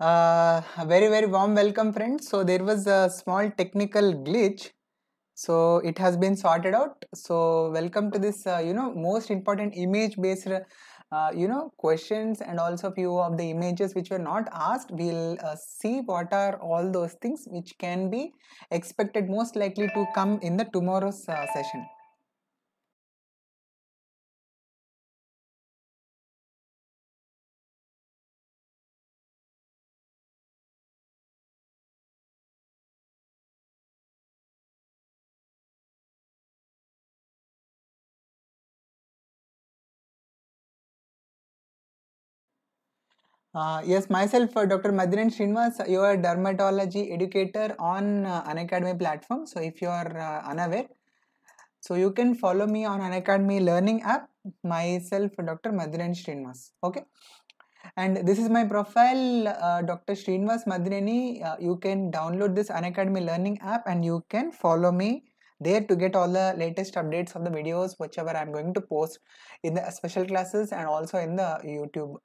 Uh, very very warm welcome friends so there was a small technical glitch so it has been sorted out so welcome to this uh, you know most important image based uh, uh, you know questions and also few of the images which were not asked we'll uh, see what are all those things which can be expected most likely to come in the tomorrow's uh, session Uh, yes, myself, uh, Dr. Madhuran Srinivas, you are a dermatology educator on uh, Unacademy platform. So if you are uh, unaware, so you can follow me on Unacademy learning app, myself, Dr. Madhuran Srinivas. Okay. And this is my profile, uh, Dr. Srinivas Madhirani. Uh, you can download this Unacademy learning app and you can follow me there to get all the latest updates of the videos, whichever I'm going to post in the special classes and also in the YouTube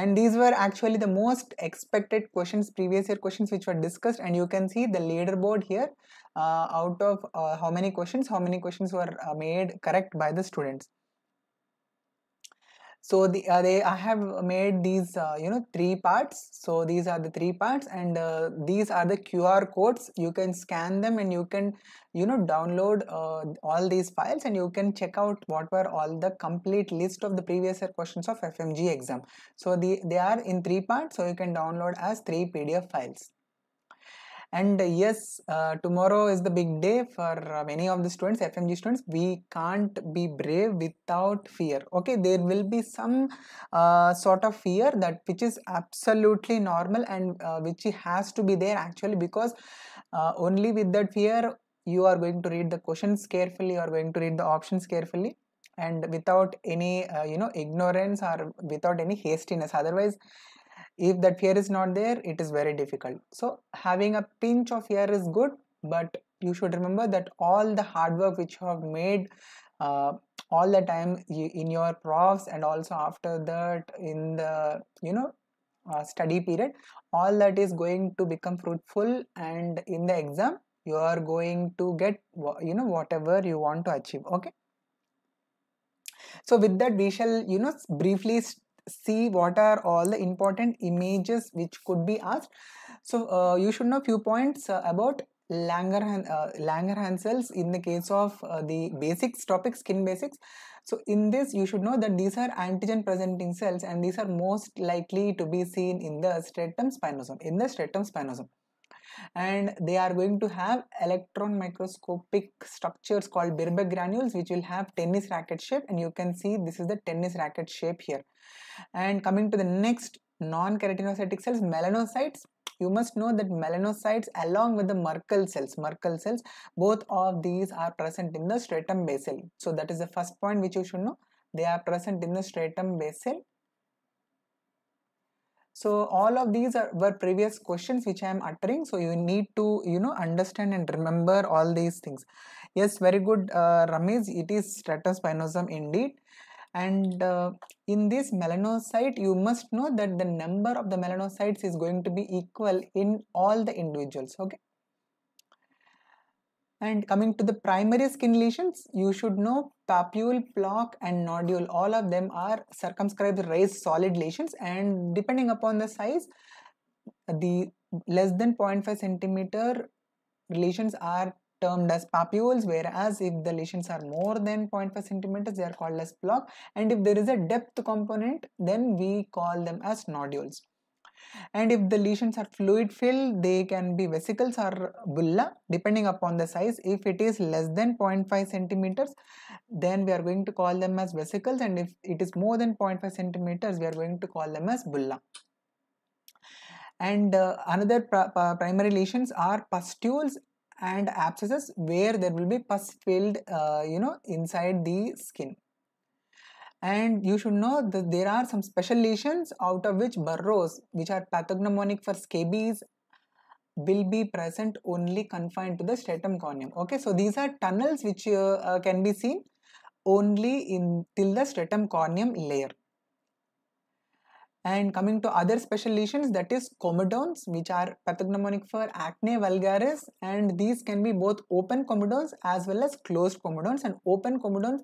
and these were actually the most expected questions previous year questions which were discussed and you can see the leaderboard here uh, out of uh, how many questions how many questions were uh, made correct by the students so the uh, they i have made these uh, you know three parts so these are the three parts and uh, these are the qr codes you can scan them and you can you know download uh, all these files and you can check out what were all the complete list of the previous year questions of fmg exam so the they are in three parts so you can download as three pdf files and uh, yes uh, tomorrow is the big day for uh, many of the students fmg students we can't be brave without fear okay there will be some sort of fear that which is absolutely normal and which has to be there actually because only with that fear you are going to read the questions carefully you are going to read the options carefully and without any uh, you know ignorance or without any hastiness otherwise if that fear is not there it is very difficult so having a pinch of fear is good but you should remember that all the hard work which you have made uh, all the time in your profs and also after that in the you know uh, study period all that is going to become fruitful and in the exam you are going to get you know whatever you want to achieve okay so with that we shall you know briefly see what are all the important images which could be asked. So uh, you should know few points uh, about Langerhans uh, Langerhans cells in the case of uh, the basics topic skin basics. So in this you should know that these are antigen presenting cells and these are most likely to be seen in the stratum spinosum in the stratum spinosum and they are going to have electron microscopic structures called Birbeck granules which will have tennis racket shape and you can see this is the tennis racket shape here and coming to the next non-keratinocytic cells melanocytes you must know that melanocytes along with the Merkel cells, Merkel cells, both of these are present in the stratum basal. So that is the first point which you should know. They are present in the stratum basal so all of these are, were previous questions which i am uttering so you need to you know understand and remember all these things yes very good uh, ramesh it is stratospinosum indeed and uh, in this melanocyte you must know that the number of the melanocytes is going to be equal in all the individuals okay and coming to the primary skin lesions you should know papule, block, and nodule, all of them are circumscribed raised solid lesions and depending upon the size, the less than 0.5 centimeter lesions are termed as papules whereas if the lesions are more than 0.5 centimeters they are called as block. and if there is a depth component then we call them as nodules and if the lesions are fluid filled they can be vesicles or bulla depending upon the size if it is less than 0.5 centimeters then we are going to call them as vesicles and if it is more than 0.5 centimeters we are going to call them as bulla and uh, another uh, primary lesions are pustules and abscesses where there will be pus filled uh, you know inside the skin and you should know that there are some special lesions out of which burrows which are pathognomonic for scabies will be present only confined to the stratum corneum okay so these are tunnels which uh, uh, can be seen only in till the stratum corneum layer. And coming to other special lesions that is comedones which are pathognomonic for acne vulgaris and these can be both open comedones as well as closed comedones and open comedones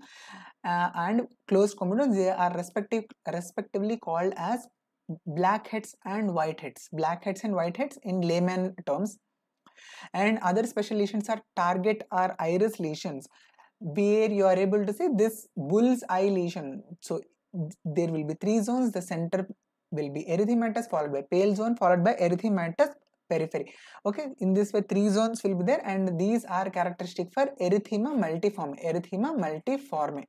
uh, and closed comedones they are respective, respectively called as blackheads and whiteheads. Blackheads and whiteheads in layman terms and other special lesions are target or iris lesions where you are able to see this bull's eye lesion. So there will be three zones. The center will be erythematous followed by pale zone followed by erythematous periphery. Okay, in this way three zones will be there and these are characteristic for erythema multiforme. Erythema multiforme.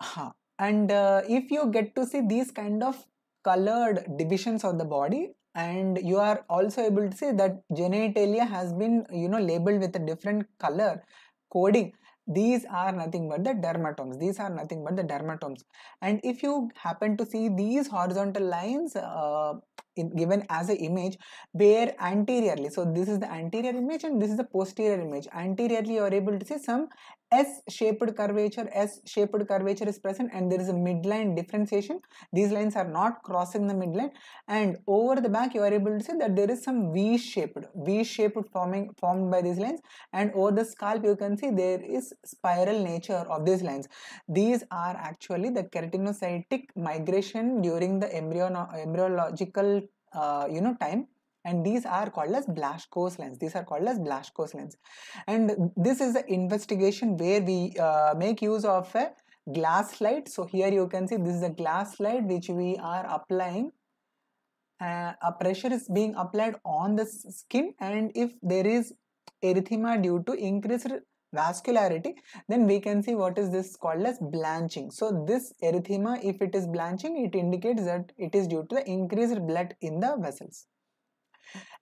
Huh. And uh, if you get to see these kind of colored divisions of the body and you are also able to see that genitalia has been you know labeled with a different color coding these are nothing but the dermatomes these are nothing but the dermatomes and if you happen to see these horizontal lines uh, in, given as an image where anteriorly so this is the anterior image and this is the posterior image anteriorly you are able to see some S-shaped curvature, S-shaped curvature is present and there is a midline differentiation. These lines are not crossing the midline and over the back you are able to see that there is some V-shaped, V-shaped forming formed by these lines and over the scalp you can see there is spiral nature of these lines. These are actually the keratinocytic migration during the embryo embryological uh, you know time and these are called as Blaschko's lens. These are called as Blaschko's lens, and this is the investigation where we uh, make use of a glass slide. So here you can see this is a glass slide which we are applying. Uh, a pressure is being applied on the skin, and if there is erythema due to increased vascularity then we can see what is this called as blanching so this erythema if it is blanching it indicates that it is due to the increased blood in the vessels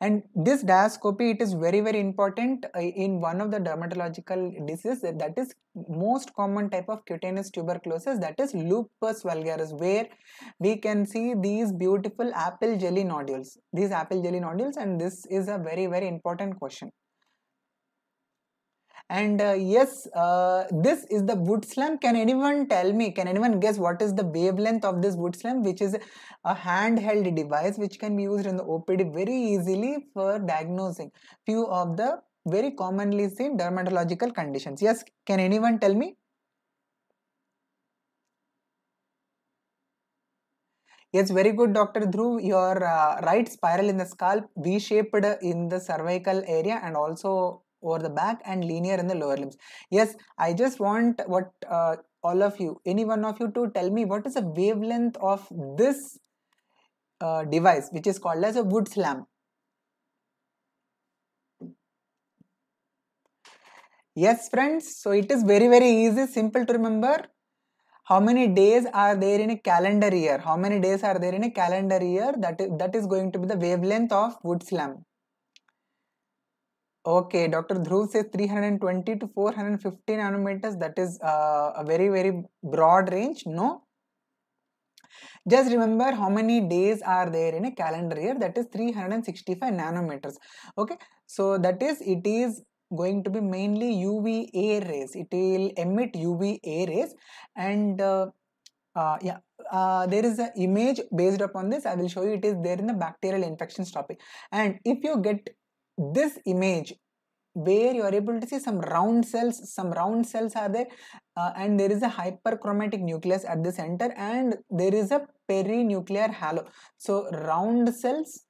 and this diascopy it is very very important uh, in one of the dermatological diseases that is most common type of cutaneous tuberculosis that is lupus vulgaris where we can see these beautiful apple jelly nodules these apple jelly nodules and this is a very very important question and uh, yes, uh, this is the wood slam. Can anyone tell me, can anyone guess what is the wavelength of this wood slam, which is a handheld device which can be used in the OPD very easily for diagnosing few of the very commonly seen dermatological conditions. Yes, can anyone tell me? Yes, very good, Dr. Dhruv. Your uh, right spiral in the scalp, V-shaped in the cervical area and also over the back and linear in the lower limbs. Yes, I just want what uh, all of you, any one of you to tell me what is the wavelength of this uh, device which is called as a wood slam. Yes friends, so it is very very easy, simple to remember. How many days are there in a calendar year? How many days are there in a calendar year? That is, that is going to be the wavelength of wood slam. Okay, Dr. Dhruv says 320 to 450 nanometers. That is uh, a very, very broad range. No. Just remember how many days are there in a calendar year. That is 365 nanometers. Okay. So that is, it is going to be mainly UVA rays. It will emit UVA rays. And uh, uh, yeah, uh, there is an image based upon this. I will show you it is there in the bacterial infections topic. And if you get this image where you are able to see some round cells some round cells are there uh, and there is a hyperchromatic nucleus at the center and there is a perinuclear halo so round cells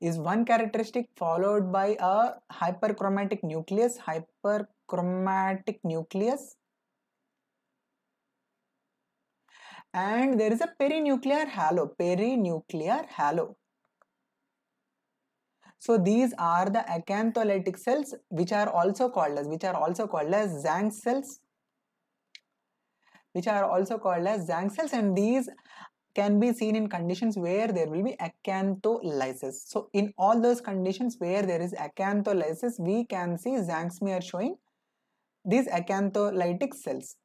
is one characteristic followed by a hyperchromatic nucleus hyperchromatic nucleus and there is a perinuclear halo perinuclear halo so these are the acantholytic cells which are also called as which are also called as Zang cells which are also called as Zang cells and these can be seen in conditions where there will be acantholysis. So in all those conditions where there is acantholysis we can see Zang smear showing these acantholytic cells.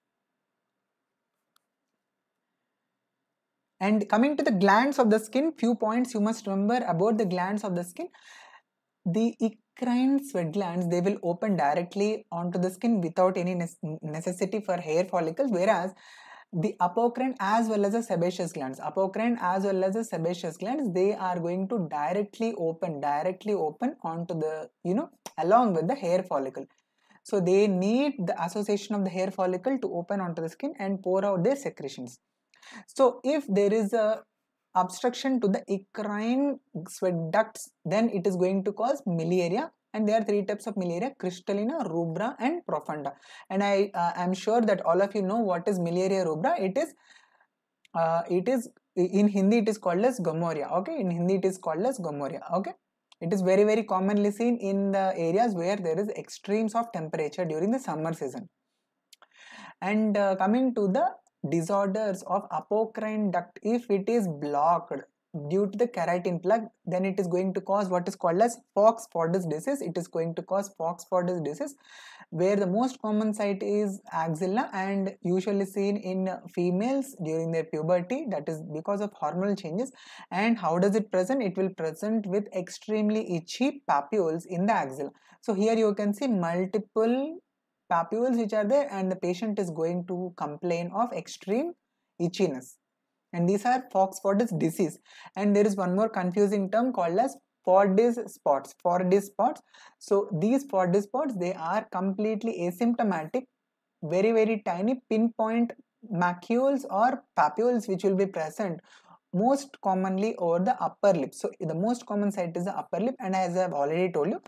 And coming to the glands of the skin, few points you must remember about the glands of the skin the eccrine sweat glands they will open directly onto the skin without any necessity for hair follicles whereas the apocrine as well as the sebaceous glands apocrine as well as the sebaceous glands they are going to directly open directly open onto the you know along with the hair follicle so they need the association of the hair follicle to open onto the skin and pour out their secretions so if there is a obstruction to the eccrine sweat ducts, then it is going to cause miliaria and there are three types of malaria crystallina rubra and profunda and i uh, am sure that all of you know what is malaria rubra it is uh, it is in hindi it is called as gomoria okay in hindi it is called as gomoria okay it is very very commonly seen in the areas where there is extremes of temperature during the summer season and uh, coming to the disorders of apocrine duct if it is blocked due to the keratin plug then it is going to cause what is called as fox Fodder's disease it is going to cause fox Fodder's disease where the most common site is axilla and usually seen in females during their puberty that is because of hormonal changes and how does it present it will present with extremely itchy papules in the axilla so here you can see multiple papules which are there and the patient is going to complain of extreme itchiness and these are foxfortis disease and there is one more confusing term called as Fordyce spots Fordyce spots so these Fordyce spots they are completely asymptomatic very very tiny pinpoint macules or papules which will be present most commonly over the upper lip so the most common site is the upper lip and as i have already told you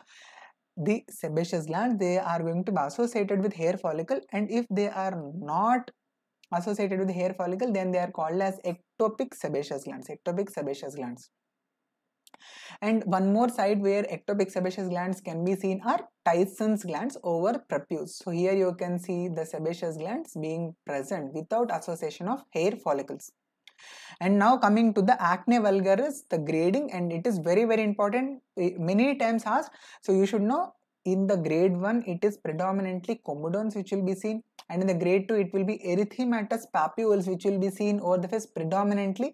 the sebaceous gland they are going to be associated with hair follicle and if they are not associated with hair follicle then they are called as ectopic sebaceous glands ectopic sebaceous glands and one more site where ectopic sebaceous glands can be seen are Tyson's glands over prepuce. So here you can see the sebaceous glands being present without association of hair follicles and now coming to the acne vulgaris the grading and it is very very important eh, many times asked so you should know in the grade 1 it is predominantly comedones which will be seen and in the grade 2 it will be erythematous papules which will be seen over the face predominantly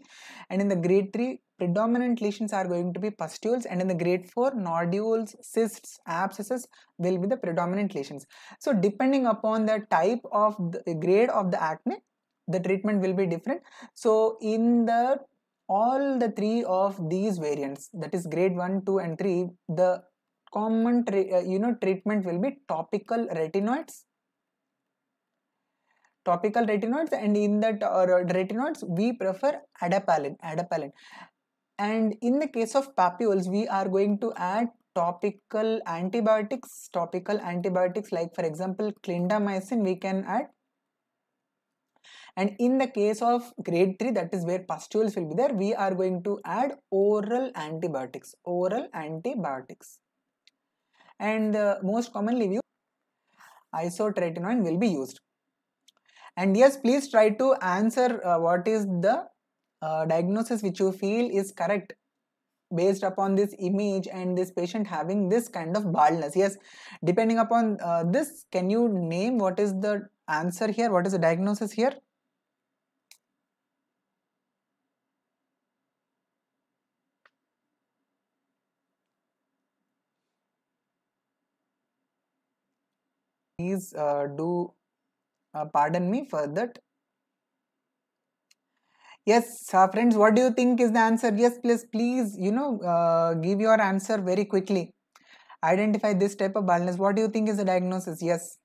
and in the grade 3 predominant lesions are going to be pustules and in the grade 4 nodules cysts abscesses will be the predominant lesions so depending upon the type of the grade of the acne the treatment will be different so in the all the three of these variants that is grade 1 2 and 3 the common uh, you know treatment will be topical retinoids topical retinoids and in that uh, retinoids we prefer adapalene adapalene and in the case of papules we are going to add topical antibiotics topical antibiotics like for example clindamycin we can add and in the case of grade 3 that is where pustules will be there we are going to add oral antibiotics oral antibiotics and uh, most commonly view isotretinoin will be used and yes please try to answer uh, what is the uh, diagnosis which you feel is correct based upon this image and this patient having this kind of baldness yes depending upon uh, this can you name what is the answer here what is the diagnosis here please uh, do uh, pardon me for that yes uh, friends what do you think is the answer yes please please you know uh, give your answer very quickly identify this type of baldness. what do you think is the diagnosis yes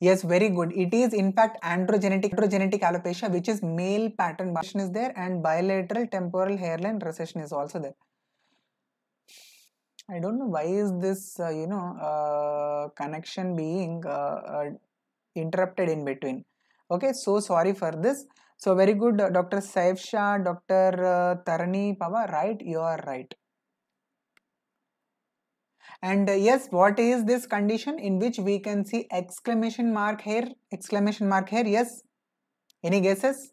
yes very good it is in fact androgenetic androgenetic alopecia which is male pattern is there and bilateral temporal hairline recession is also there I don't know why is this uh, you know uh, connection being uh, uh interrupted in between. Okay, so sorry for this. So very good, uh, Dr. Saif Shah, Dr. Uh, Tarani Pava. Right, you are right. And yes, what is this condition in which we can see exclamation mark here? Exclamation mark here. Yes. Any guesses?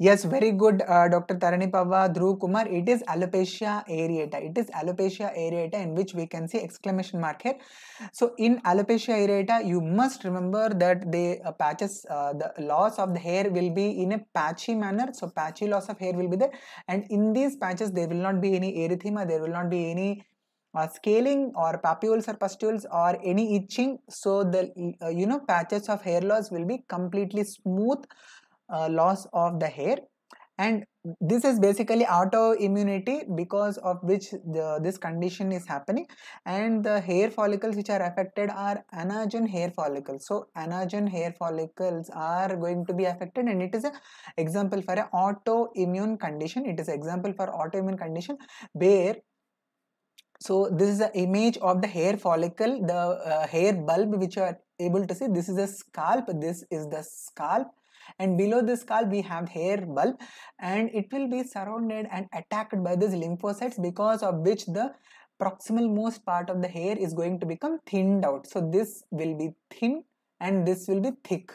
Yes, very good, uh, Dr. Tarani Pava, Dhruv Kumar. It is alopecia areata. It is alopecia areata in which we can see exclamation mark here. So in alopecia areata, you must remember that the uh, patches, uh, the loss of the hair will be in a patchy manner. So patchy loss of hair will be there. And in these patches, there will not be any erythema. There will not be any uh, scaling or papules or pustules or any itching so the uh, you know patches of hair loss will be completely smooth uh, loss of the hair and this is basically autoimmunity because of which the, this condition is happening and the hair follicles which are affected are anagen hair follicles so anagen hair follicles are going to be affected and it is an example for an autoimmune condition it is example for autoimmune condition where so this is the image of the hair follicle the uh, hair bulb which you are able to see this is a scalp this is the scalp and below the skull we have hair bulb and it will be surrounded and attacked by these lymphocytes because of which the proximal most part of the hair is going to become thinned out so this will be thin and this will be thick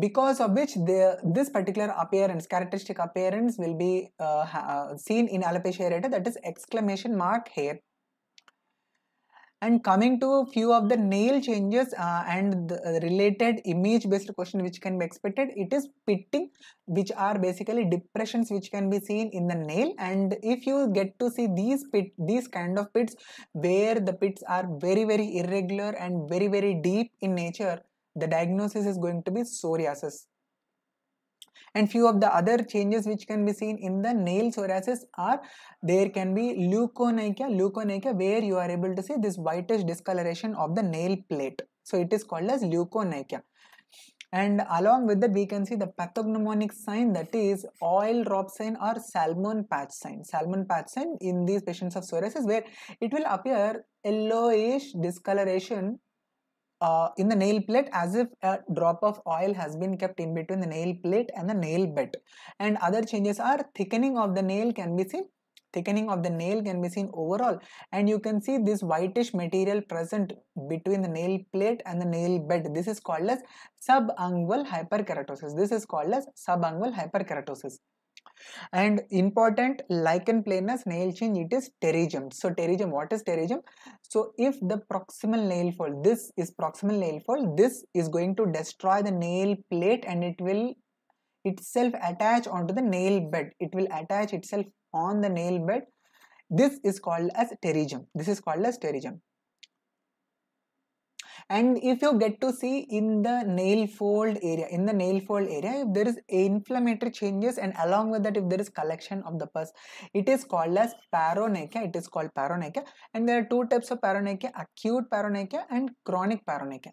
because of which the, this particular appearance, characteristic appearance will be uh, uh, seen in alopecia areata that is exclamation mark hair and coming to a few of the nail changes uh, and uh, related image based question which can be expected it is pitting which are basically depressions which can be seen in the nail and if you get to see these pit these kind of pits where the pits are very very irregular and very very deep in nature the diagnosis is going to be psoriasis and few of the other changes which can be seen in the nail psoriasis are there can be leukonychia, leukonychia, where you are able to see this whitish discoloration of the nail plate. So it is called as leukonychia. and along with that we can see the pathognomonic sign that is oil drop sign or salmon patch sign salmon patch sign in these patients of psoriasis where it will appear yellowish discoloration uh, in the nail plate as if a drop of oil has been kept in between the nail plate and the nail bed and other changes are thickening of the nail can be seen thickening of the nail can be seen overall and you can see this whitish material present between the nail plate and the nail bed this is called as subungual hyperkeratosis this is called as subungual hyperkeratosis and important lichen planus nail chain it is pterygium so pterygium what is pterygium so if the proximal nail fold this is proximal nail fold this is going to destroy the nail plate and it will itself attach onto the nail bed it will attach itself on the nail bed this is called as pterygium this is called as pterygium and if you get to see in the nail fold area in the nail fold area if there is inflammatory changes and along with that if there is collection of the pus it is called as paronychia it is called paronychia and there are two types of paronychia acute paronychia and chronic paronychia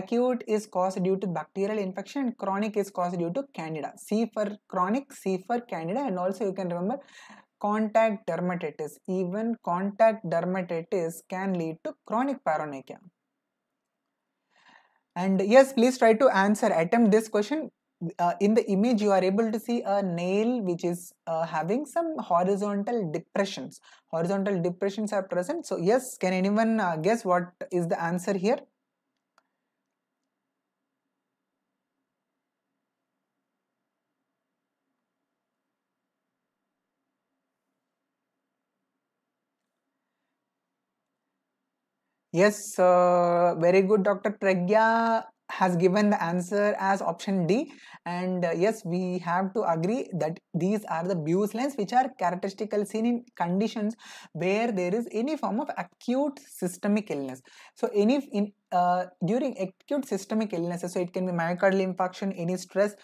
acute is caused due to bacterial infection and chronic is caused due to candida c for chronic c for candida and also you can remember contact dermatitis even contact dermatitis can lead to chronic paronychia and yes, please try to answer, attempt this question. Uh, in the image, you are able to see a nail which is uh, having some horizontal depressions. Horizontal depressions are present. So yes, can anyone uh, guess what is the answer here? Yes, uh, very good, Dr. Pragya has given the answer as option D. And uh, yes, we have to agree that these are the Buse lines which are characteristically seen in conditions where there is any form of acute systemic illness. So any in uh, during acute systemic illnesses, so it can be myocardial infarction, any stress,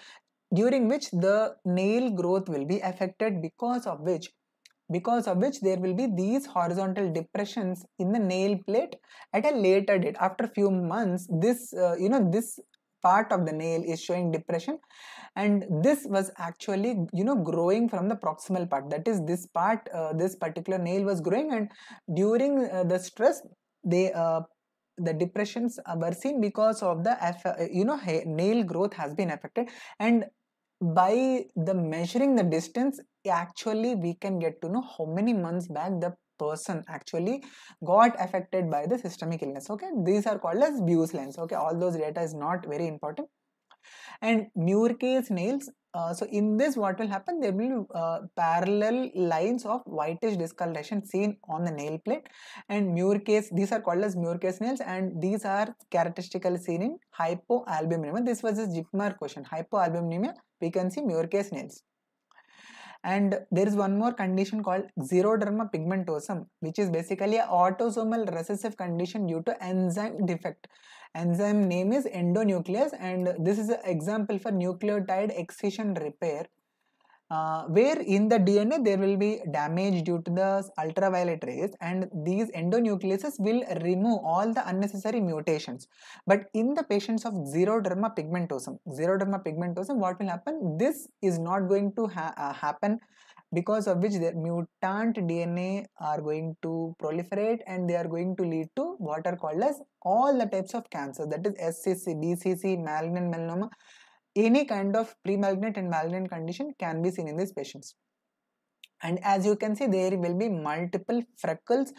during which the nail growth will be affected because of which because of which there will be these horizontal depressions in the nail plate at a later date after few months this uh, you know this part of the nail is showing depression and this was actually you know growing from the proximal part that is this part uh, this particular nail was growing and during uh, the stress they uh, the depressions were seen because of the uh, you know nail growth has been affected and by the measuring the distance actually we can get to know how many months back the person actually got affected by the systemic illness okay these are called as views lens okay all those data is not very important and case nails uh, so in this what will happen there will be uh, parallel lines of whitish discoloration seen on the nail plate and case. these are called as case nails and these are characteristically seen in hypoalbuminemia this was a JIPMER question hypoalbuminemia we can see case nails and there is one more condition called xeroderma pigmentosum, which is basically an autosomal recessive condition due to enzyme defect. Enzyme name is endonuclease and this is an example for nucleotide excision repair uh, where in the DNA there will be damage due to the ultraviolet rays and these endonucleases will remove all the unnecessary mutations. But in the patients of xeroderma pigmentosum, xeroderma pigmentosum what will happen? This is not going to ha uh, happen because of which the mutant DNA are going to proliferate and they are going to lead to what are called as all the types of cancer that is SCC, BCC, malignant melanoma any kind of premalignant and malignant condition can be seen in these patients. And as you can see, there will be multiple freckles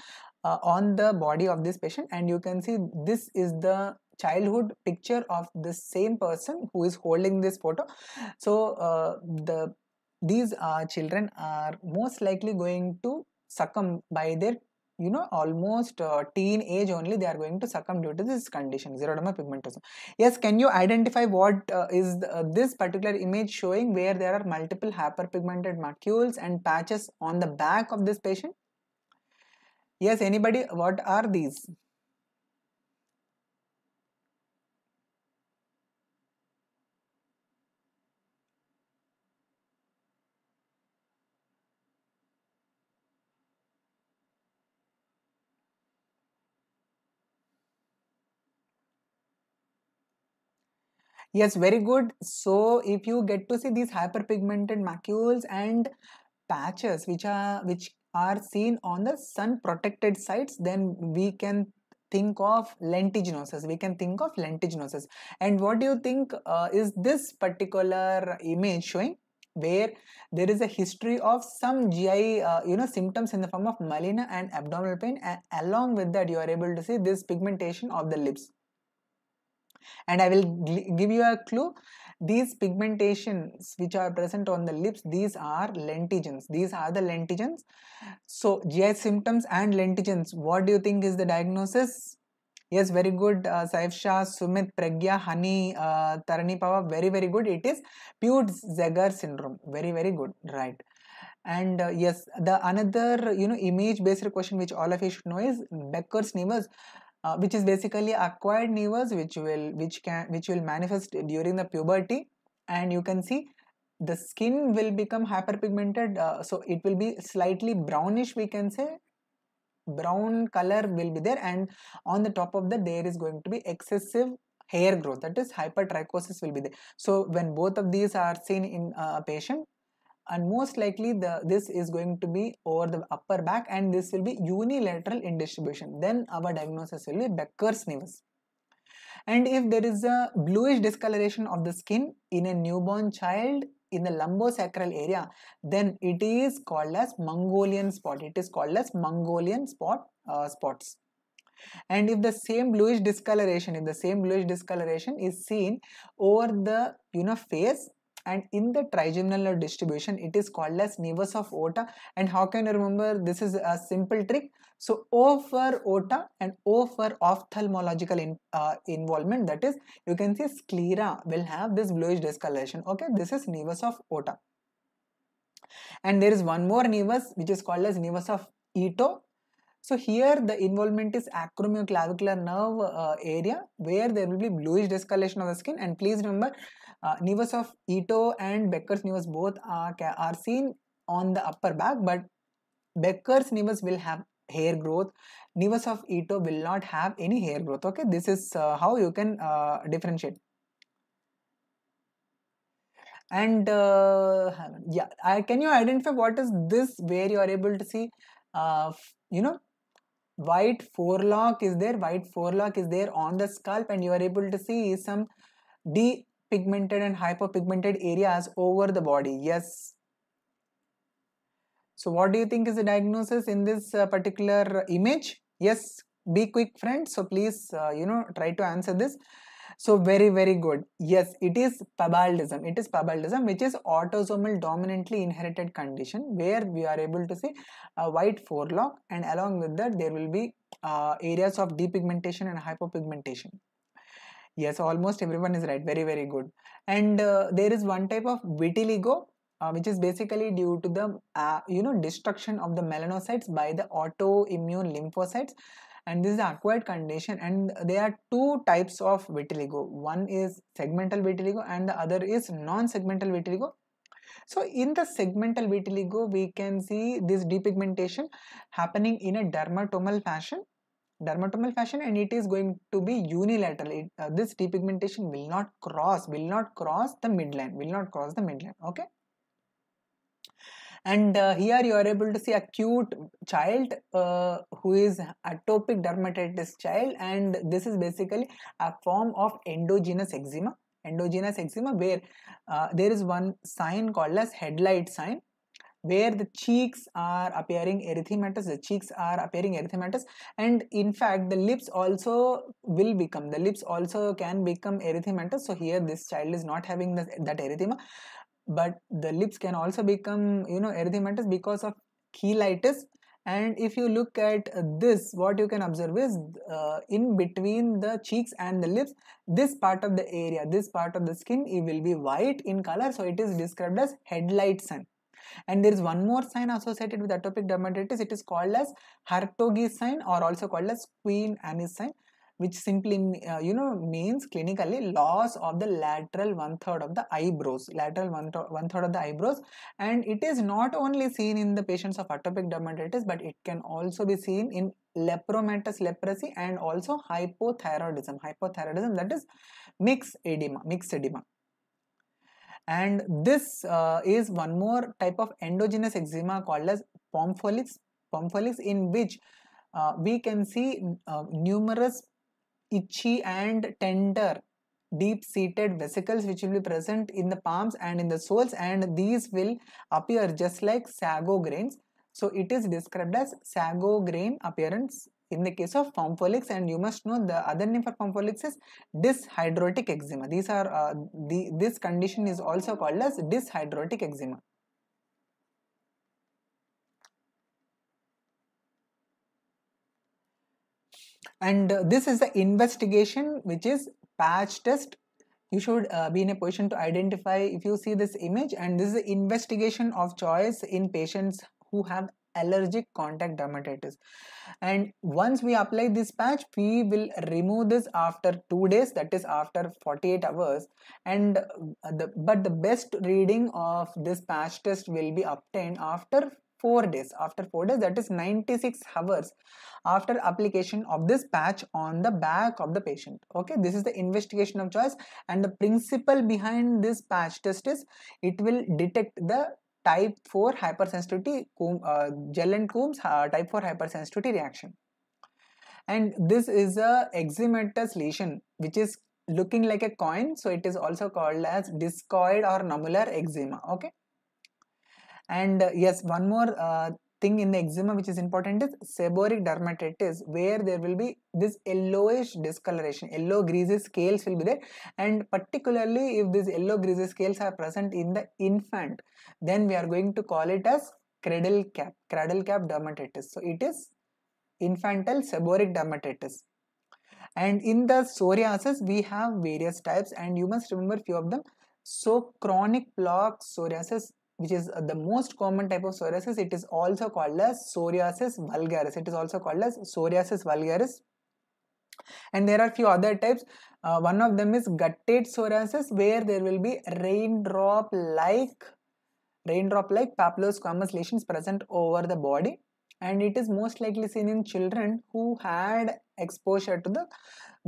uh, on the body of this patient. And you can see this is the childhood picture of the same person who is holding this photo. So uh, the these uh, children are most likely going to succumb by their you know almost uh, teen age only they are going to succumb due to this condition xeroderma pigmentosum yes can you identify what uh, is the, uh, this particular image showing where there are multiple hyperpigmented macules and patches on the back of this patient yes anybody what are these Yes, very good. So if you get to see these hyperpigmented macules and patches which are which are seen on the sun protected sites, then we can think of lentiginosis we can think of lentiginosis and what do you think uh, is this particular image showing where there is a history of some GI, uh, you know, symptoms in the form of malena and abdominal pain, and along with that, you are able to see this pigmentation of the lips and I will give you a clue these pigmentations which are present on the lips these are lentigens these are the lentigens so GI symptoms and lentigens what do you think is the diagnosis yes very good uh, Saif Sumit Pragya Honey, uh, Tarani Pava very very good it is Peutz-Zeger syndrome very very good right and uh, yes the another you know image based question which all of you should know is Becker's nevus uh, which is basically acquired nevus, which will which can which will manifest during the puberty and you can see the skin will become hyperpigmented uh, so it will be slightly brownish we can say brown color will be there and on the top of that there is going to be excessive hair growth that is hypertrichosis will be there so when both of these are seen in uh, a patient and most likely the this is going to be over the upper back and this will be unilateral in distribution then our diagnosis will be becker's nevus and if there is a bluish discoloration of the skin in a newborn child in the lumbosacral area then it is called as mongolian spot it is called as mongolian spot uh, spots and if the same bluish discoloration if the same bluish discoloration is seen over the you know face and in the trigeminal distribution it is called as nevus of Ota. and how can you remember this is a simple trick so O for ota and O for ophthalmological in, uh, involvement that is you can see sclera will have this bluish discoloration okay this is nevus of Ota. and there is one more nevus which is called as nevus of Eto. so here the involvement is acromioclavicular nerve uh, area where there will be bluish discoloration of the skin and please remember uh, nevus of Ito and Becker's nevus both are, are seen on the upper back, but Becker's nevus will have hair growth. Nevus of Ito will not have any hair growth. Okay, this is uh, how you can uh, differentiate. And uh, yeah, I, can you identify what is this where you are able to see, uh, you know, white forelock is there, white forelock is there on the scalp, and you are able to see some de pigmented and hyperpigmented areas over the body. Yes. So what do you think is the diagnosis in this uh, particular image? Yes, be quick friends. So please, uh, you know, try to answer this. So very, very good. Yes, it is pabaldism. It is pabaldism, which is autosomal dominantly inherited condition where we are able to see a white forelock and along with that there will be uh, areas of depigmentation and hypopigmentation. Yes, almost everyone is right. Very, very good. And uh, there is one type of vitiligo, uh, which is basically due to the uh, you know destruction of the melanocytes by the autoimmune lymphocytes and this is acquired condition and there are two types of vitiligo one is segmental vitiligo and the other is non-segmental vitiligo so in the segmental vitiligo we can see this depigmentation happening in a dermatomal fashion dermatomal fashion and it is going to be unilateral it, uh, this depigmentation will not cross will not cross the midline will not cross the midline okay and uh, here you are able to see a cute child uh, who is atopic dermatitis child and this is basically a form of endogenous eczema endogenous eczema where uh, there is one sign called as headlight sign where the cheeks are appearing erythematous the cheeks are appearing erythematous and in fact the lips also will become the lips also can become erythematous so here this child is not having the, that erythema but the lips can also become you know erythematous because of cheelitis and if you look at this what you can observe is uh, in between the cheeks and the lips this part of the area this part of the skin it will be white in color so it is described as headlight sun and there is one more sign associated with atopic dermatitis. It is called as Hartog's sign or also called as Queen Anne's sign which simply uh, you know means clinically loss of the lateral one third of the eyebrows lateral one, one third of the eyebrows and it is not only seen in the patients of atopic dermatitis but it can also be seen in lepromatous leprosy and also hypothyroidism hypothyroidism that is mixed edema mixed edema and this uh, is one more type of endogenous eczema called as pomphylix pomphylix in which uh, we can see uh, numerous itchy and tender deep seated vesicles which will be present in the palms and in the soles and these will appear just like sago grains so it is described as sago grain appearance in the case of pompholix and you must know the other name for pompholix is dishydrotic eczema. These are uh, the, this condition is also called as dishydrotic eczema. And uh, this is the investigation which is patch test. You should uh, be in a position to identify if you see this image and this is the investigation of choice in patients who have allergic contact dermatitis and once we apply this patch we will remove this after 2 days that is after 48 hours and uh, the, but the best reading of this patch test will be obtained after 4 days after 4 days that is 96 hours after application of this patch on the back of the patient okay this is the investigation of choice and the principle behind this patch test is it will detect the type 4 hypersensitivity uh, gel and uh, type 4 hypersensitivity reaction and this is a eczematous lesion which is looking like a coin so it is also called as discoid or nummular eczema okay and uh, yes one more uh, thing in the eczema which is important is seborrheic dermatitis where there will be this yellowish discoloration yellow greasy scales will be there and particularly if these yellow greasy scales are present in the infant then we are going to call it as cradle cap cradle cap dermatitis so it is infantile seborrheic dermatitis and in the psoriasis we have various types and you must remember few of them so chronic plaque psoriasis which is uh, the most common type of psoriasis. It is also called as psoriasis vulgaris. It is also called as psoriasis vulgaris. And there are few other types. Uh, one of them is guttate psoriasis where there will be raindrop-like raindrop-like papulosquamous lesions present over the body and it is most likely seen in children who had exposure to the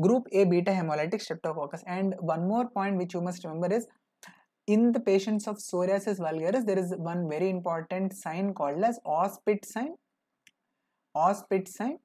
group A beta hemolytic streptococcus. And one more point which you must remember is in the patients of psoriasis vulgaris, there is one very important sign called as auspit sign. Auspit sign.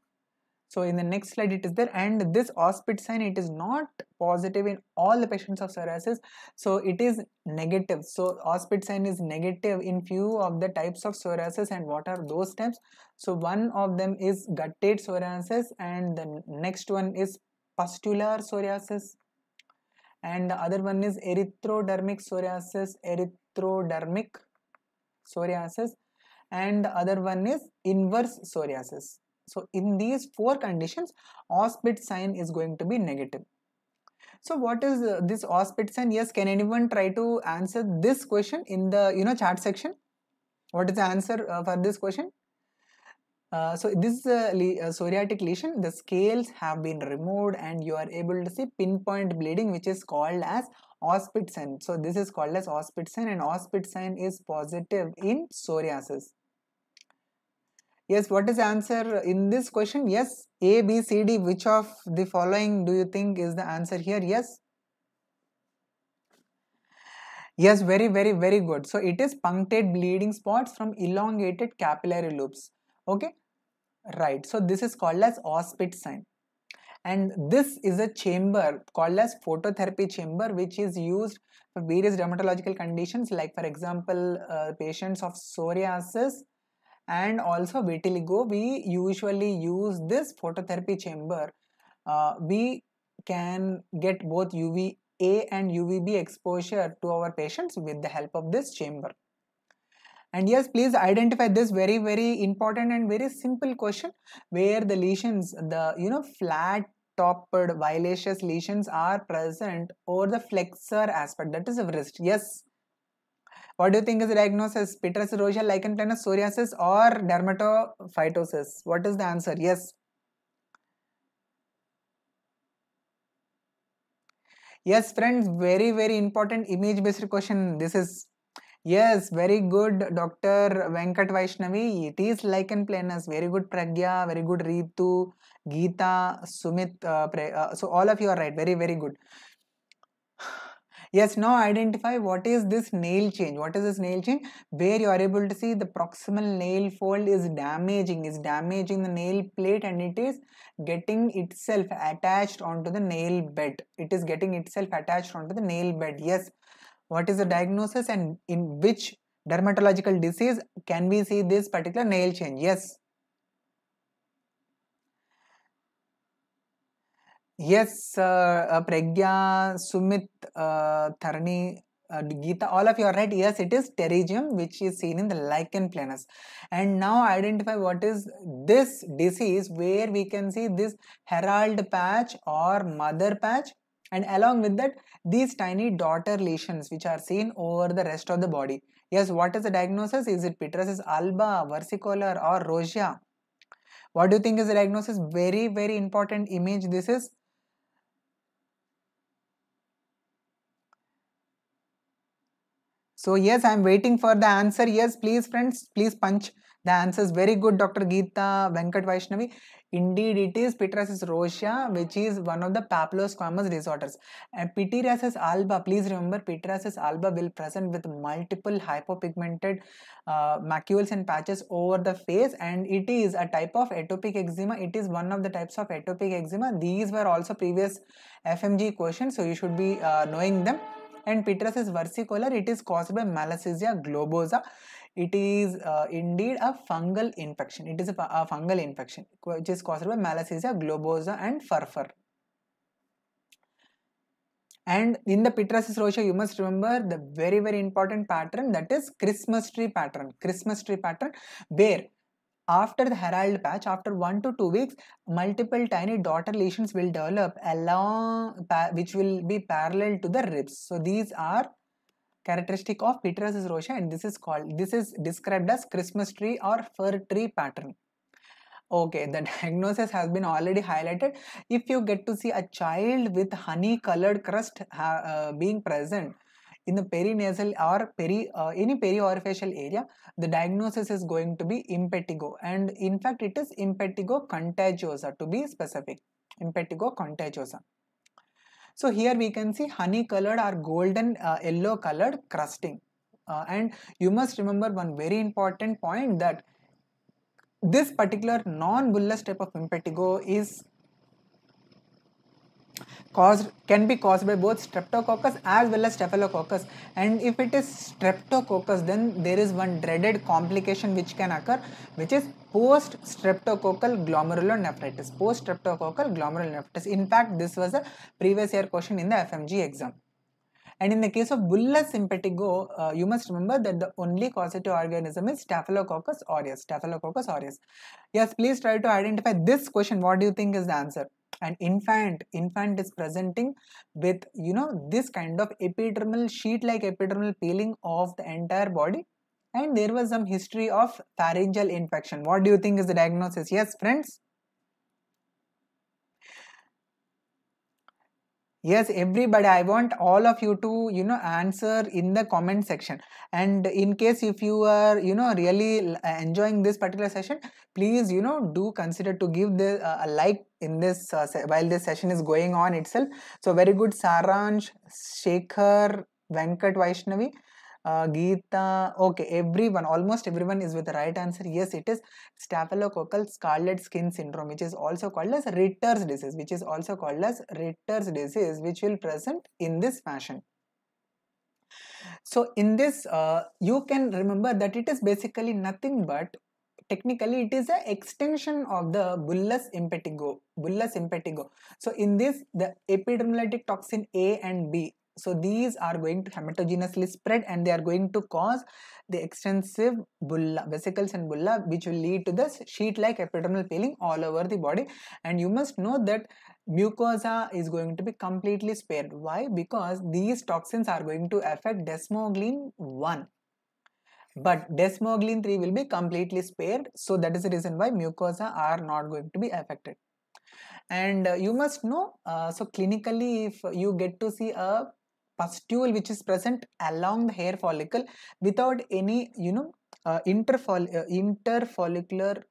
So in the next slide, it is there. And this auspit sign, it is not positive in all the patients of psoriasis. So it is negative. So auspit sign is negative in few of the types of psoriasis. And what are those types? So one of them is guttate psoriasis and the next one is pustular psoriasis and the other one is erythrodermic psoriasis erythrodermic psoriasis and the other one is inverse psoriasis so in these four conditions auspit sign is going to be negative so what is this auspit sign yes can anyone try to answer this question in the you know chat section what is the answer uh, for this question uh, so this is a uh, psoriatic lesion, the scales have been removed and you are able to see pinpoint bleeding which is called as Ospitsen. So this is called as Ospitsen and Ospitsen is positive in psoriasis. Yes, what is answer in this question? Yes, A, B, C, D, which of the following do you think is the answer here? Yes, Yes, very, very, very good. So it is punctate bleeding spots from elongated capillary loops. Okay. Right, so this is called as auspit sign. And this is a chamber called as phototherapy chamber which is used for various dermatological conditions like for example uh, patients of psoriasis and also vitiligo we usually use this phototherapy chamber. Uh, we can get both UVA and UVB exposure to our patients with the help of this chamber. And yes, please identify this very, very important and very simple question where the lesions, the, you know, flat topped violaceous lesions are present or the flexor aspect, that is the wrist. Yes. What do you think is the diagnosis? Petrus erosion, lichen planus, psoriasis or dermatophytosis? What is the answer? Yes. Yes, friends, very, very important image based question. This is Yes, very good, Dr. Venkat Vaishnavi. It is lichen planus. Very good, Pragya. Very good, Ritu, Geeta, Sumit. Uh, uh, so, all of you are right. Very, very good. Yes, now identify what is this nail change. What is this nail change? Where you are able to see the proximal nail fold is damaging, is damaging the nail plate and it is getting itself attached onto the nail bed. It is getting itself attached onto the nail bed. Yes, what is the diagnosis and in which dermatological disease can we see this particular nail change yes yes uh, pragya sumit uh, tharani uh, Gita, all of you are right. Yes, it is pterygium, which is seen in the lichen planus. And now identify what is this disease where we can see this herald patch or mother patch and along with that these tiny daughter lesions which are seen over the rest of the body yes what is the diagnosis is it pityriasis alba versicolor or Rosia? what do you think is the diagnosis very very important image this is so yes i am waiting for the answer yes please friends please punch the answer is very good, Dr. Geeta Venkat Vaishnavi. Indeed, it is pityriasis rosea, which is one of the papillosquamous disorders. And pityriasis alba, please remember, pityriasis alba will present with multiple hypopigmented uh, macules and patches over the face, and it is a type of atopic eczema. It is one of the types of atopic eczema. These were also previous FMG questions, so you should be uh, knowing them. And pityriasis versicolor, it is caused by Malassezia globosa it is uh, indeed a fungal infection it is a, a, fungal infection which is caused by malassezia globosa and furfur and in the pitrasis rosea you must remember the very very important pattern that is christmas tree pattern christmas tree pattern where after the herald patch after 1 to 2 weeks multiple tiny daughter lesions will develop along which will be parallel to the ribs so these are characteristic of is rosea and this is called this is described as Christmas tree or fir tree pattern okay the diagnosis has been already highlighted if you get to see a child with honey colored crust uh, being present in the perinasal or peri uh, any periorophacial area the diagnosis is going to be impetigo and in fact it is impetigo contagiosa to be specific impetigo contagiosa so here we can see honey colored or golden uh, yellow colored crusting. Uh, and you must remember one very important point that this particular non-bullous type of impetigo is caused can be caused by both streptococcus as well as staphylococcus and if it is streptococcus then there is one dreaded complication which can occur which is post streptococcal glomerulonephritis post streptococcal glomerulonephritis in fact this was a previous year question in the fmg exam and in the case of bullous impetigo, uh, you must remember that the only causative organism is staphylococcus aureus staphylococcus aureus yes please try to identify this question what do you think is the answer and infant infant is presenting with you know this kind of epidermal sheet like epidermal peeling of the entire body and there was some history of pharyngeal infection. What do you think is the diagnosis? Yes, friends? yes everybody i want all of you to you know answer in the comment section and in case if you are you know really uh, enjoying this particular session please you know do consider to give the uh, a like in this uh, while this session is going on itself so very good saransh shekhar venkat vaishnavi Gita, Geeta, okay, everyone, almost everyone is with the right answer. Yes, it is staphylococcal scarlet skin syndrome, which is also called as Ritter's disease, which is also called as Ritter's disease, which will present in this fashion. So in this, uh, you can remember that it is basically nothing but technically it is an extension of the bullous impetigo bullous impetigo so in this the epidermolytic toxin a and b so these are going to hematogeneously spread and they are going to cause the extensive bulla, vesicles and bulla which will lead to this sheet-like epidermal peeling all over the body and you must know that mucosa is going to be completely spared. Why? Because these toxins are going to affect desmoglein 1 but desmoglein 3 will be completely spared so that is the reason why mucosa are not going to be affected and uh, you must know uh, so clinically if you get to see a pustule which is present along the hair follicle without any you know uh, interfoll uh, interfollicular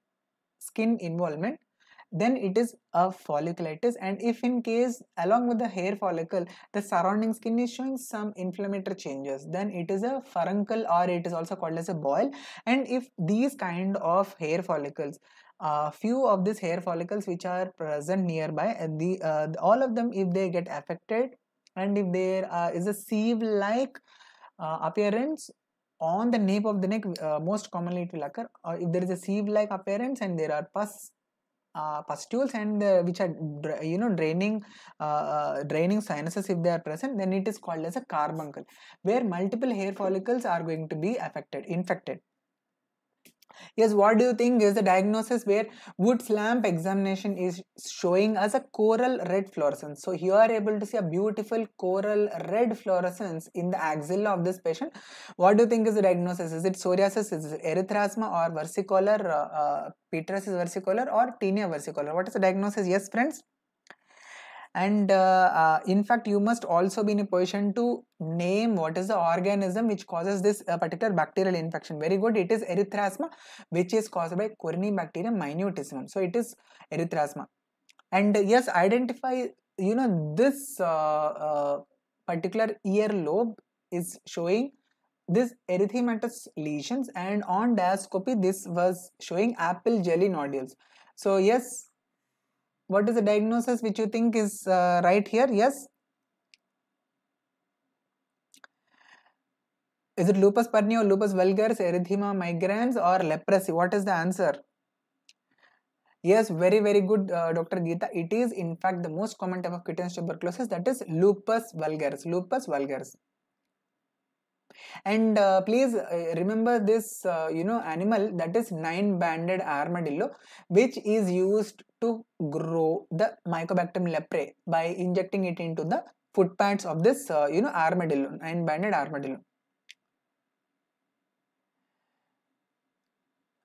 skin involvement then it is a folliculitis and if in case along with the hair follicle the surrounding skin is showing some inflammatory changes then it is a furuncle or it is also called as a boil and if these kind of hair follicles a uh, few of these hair follicles which are present nearby and the uh, all of them if they get affected and if there uh, is a sieve like uh, appearance on the nape of the neck uh, most commonly it will occur or uh, if there is a sieve like appearance and there are pus uh, pustules and which are you know draining uh, draining sinuses if they are present then it is called as a carbuncle where multiple hair follicles are going to be affected infected Yes, what do you think is the diagnosis where wood lamp examination is showing as a coral red fluorescence? So here are able to see a beautiful coral red fluorescence in the axilla of this patient. What do you think is the diagnosis? Is it psoriasis, is it erythrasma or versicolor, uh, uh, is versicolor or tinea versicolor? What is the diagnosis? Yes, friends? and uh, uh, in fact you must also be in a position to name what is the organism which causes this uh, particular bacterial infection very good it is erythrasma which is caused by corynebacterium minutissimum so it is erythrasma and yes identify you know this uh, uh, particular is showing this erythematous lesions and on dioscopy this was showing apple jelly nodules so yes what is the diagnosis which you think is uh, right here? Yes. Is it lupus pernio, lupus vulgaris, erythema migrans or leprosy? What is the answer? Yes, very, very good, uh, Dr. Geeta. It is, in fact, the most common type of cutaneous tuberculosis that is lupus vulgaris. Lupus vulgaris. And uh, please uh, remember this, uh, you know, animal that is nine-banded armadillo, which is used to grow the Mycobacterium leprae by injecting it into the foot pads of this, uh, you know, armadillo, nine-banded armadillo.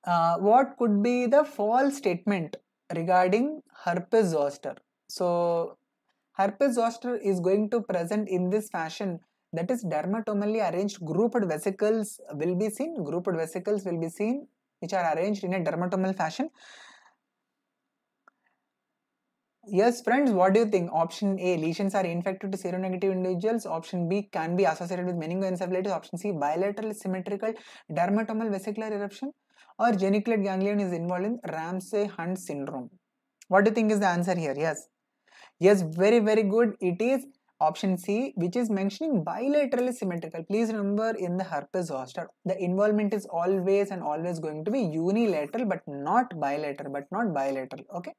Uh, what could be the false statement regarding herpes zoster? So herpes zoster is going to present in this fashion that is dermatomally arranged grouped vesicles will be seen grouped vesicles will be seen which are arranged in a dermatomal fashion yes friends what do you think option a lesions are infected to seronegative individuals option b can be associated with meningoencephalitis option c bilateral symmetrical dermatomal vesicular eruption or geniculate ganglion is involved in ramsay hunt syndrome what do you think is the answer here yes yes very very good it is option C, which is mentioning bilaterally symmetrical. Please remember in the herpes zoster, the involvement is always and always going to be unilateral, but not bilateral, but not bilateral. Okay.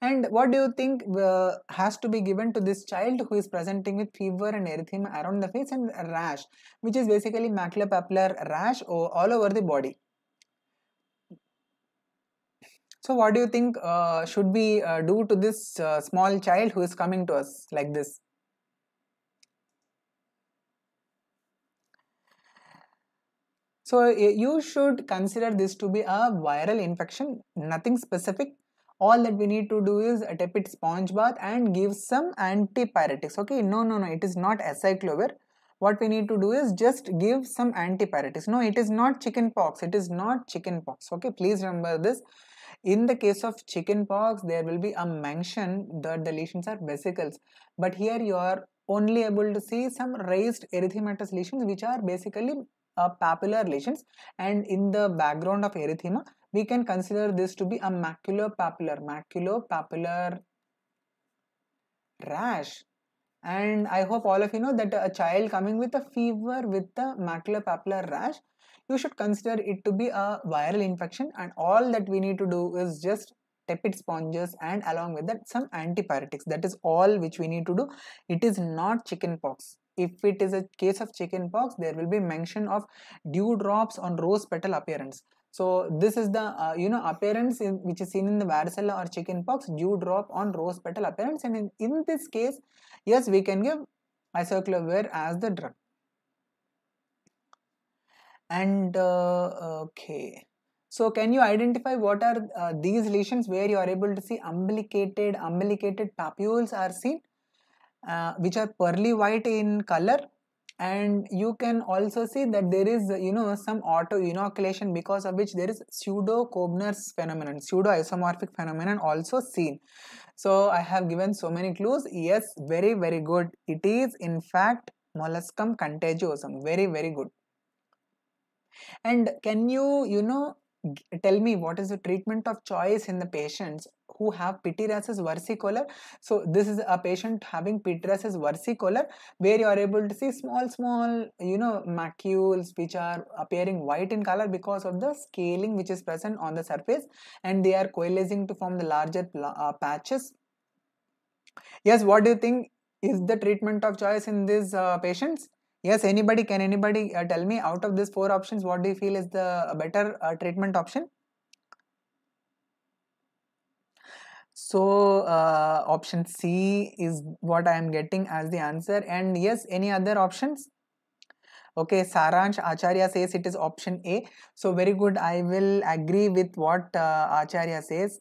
And what do you think uh, has to be given to this child who is presenting with fever and erythema around the face and rash, which is basically maculopapular rash all over the body? So what do you think uh, should we uh, do to this uh, small child who is coming to us like this? So uh, you should consider this to be a viral infection, nothing specific. All that we need to do is a tepid sponge bath and give some antipyretics. Okay, no, no, no, it is not acyclovir. What we need to do is just give some antipyretics. No, it is not chicken pox. It is not chicken pox. Okay, please remember this. In the case of chicken pox, there will be a mention that the lesions are vesicles. But here you are only able to see some raised erythematous lesions which are basically a uh, papular lesions and in the background of erythema we can consider this to be a macular papular macular papular rash and i hope all of you know that a child coming with a fever with a papular rash you should consider it to be a viral infection and all that we need to do is just tepid sponges and along with that some antipyretics that is all which we need to do it is not chicken pox if it is a case of chicken pox there will be mention of dew drops on rose petal appearance so this is the uh, you know appearance in, which is seen in the varicella or chicken pox dew drop on rose petal appearance and in, in this case yes we can give isoclavir as the drug and uh, okay so can you identify what are uh, these lesions where you are able to see umbilicated umbilicated papules are seen uh, which are pearly white in color and you can also see that there is you know some auto inoculation because of which there is pseudo Kobner's phenomenon pseudo isomorphic phenomenon also seen so i have given so many clues yes very very good it is in fact molluscum contagiosum very very good and can you you know tell me what is the treatment of choice in the patients who have pityriasis versicolor. So this is a patient having pityriasis versicolor where you are able to see small, small, you know, macules which are appearing white in color because of the scaling which is present on the surface and they are coalescing to form the larger uh, patches. Yes, what do you think is the treatment of choice in these uh, patients? yes anybody can anybody uh, tell me out of these four options what do you feel is the better uh, treatment option So uh, option C is what I am getting as the answer and yes any other options? Okay, Saransh Acharya says it is option A. So very good. I will agree with what uh, Acharya says.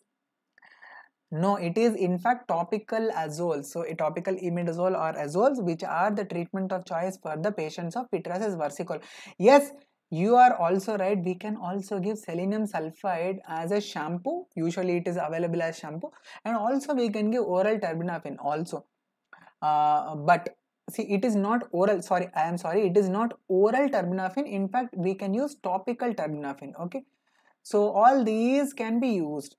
No, it is in fact topical azoles. So a topical imidazole or azoles which are the treatment of choice for the patients of pityriasis versicolor. Yes, you are also right we can also give selenium sulfide as a shampoo usually it is available as shampoo and also we can give oral terbinafine also uh, but see it is not oral sorry i am sorry it is not oral terbinafine in fact we can use topical terbinafine okay so all these can be used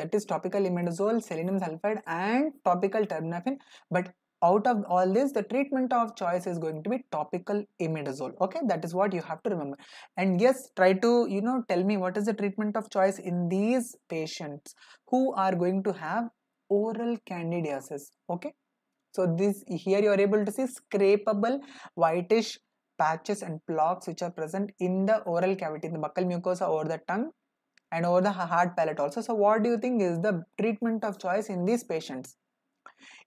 that is topical imidazole selenium sulfide and topical terbinafine but out of all this the treatment of choice is going to be topical imidazole okay that is what you have to remember and yes try to you know tell me what is the treatment of choice in these patients who are going to have oral candidiasis okay so this here you are able to see scrapable whitish patches and blocks which are present in the oral cavity in the buccal mucosa or the tongue and over the hard palate also so what do you think is the treatment of choice in these patients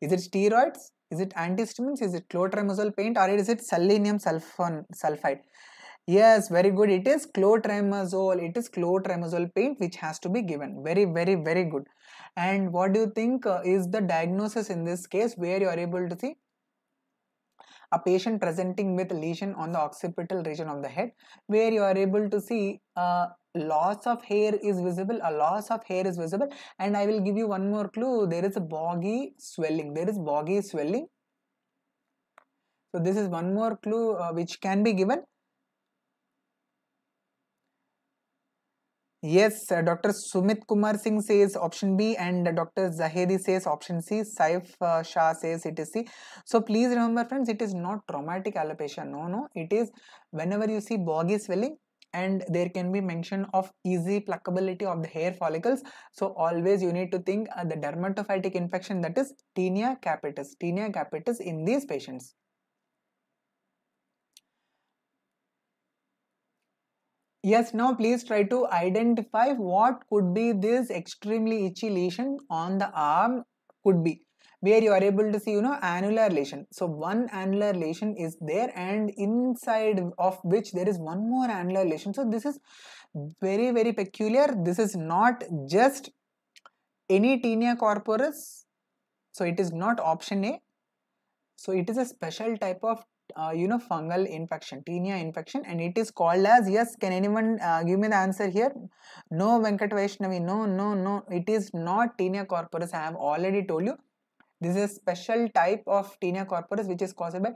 is it steroids is it antihistamines? Is it clotrimazole paint or is it selenium sulfon, sulfide? Yes, very good. It is clotrimazole. It is clotrimazole paint which has to be given. Very, very, very good. And what do you think uh, is the diagnosis in this case where you are able to see a patient presenting with lesion on the occipital region of the head where you are able to see uh, loss of hair is visible a loss of hair is visible and i will give you one more clue there is a boggy swelling there is boggy swelling so this is one more clue uh, which can be given yes uh, dr sumit kumar singh says option b and uh, dr zahedi says option c saif uh, shah says it is c so please remember friends it is not traumatic alopecia no no it is whenever you see boggy swelling and there can be mention of easy pluckability of the hair follicles so always you need to think uh, the dermatophytic infection that is tinea capitis tinea capitis in these patients yes now please try to identify what could be this extremely itchy lesion on the arm could be where you are able to see you know annular lesion so one annular lesion is there and inside of which there is one more annular lesion so this is very very peculiar this is not just any tinea corporis so it is not option a so it is a special type of uh, you know fungal infection tinea infection and it is called as yes can anyone uh, give me the answer here no venkat vaishnavi no no no it is not tinea corporis i have already told you this is a special type of tenia corporis which is caused by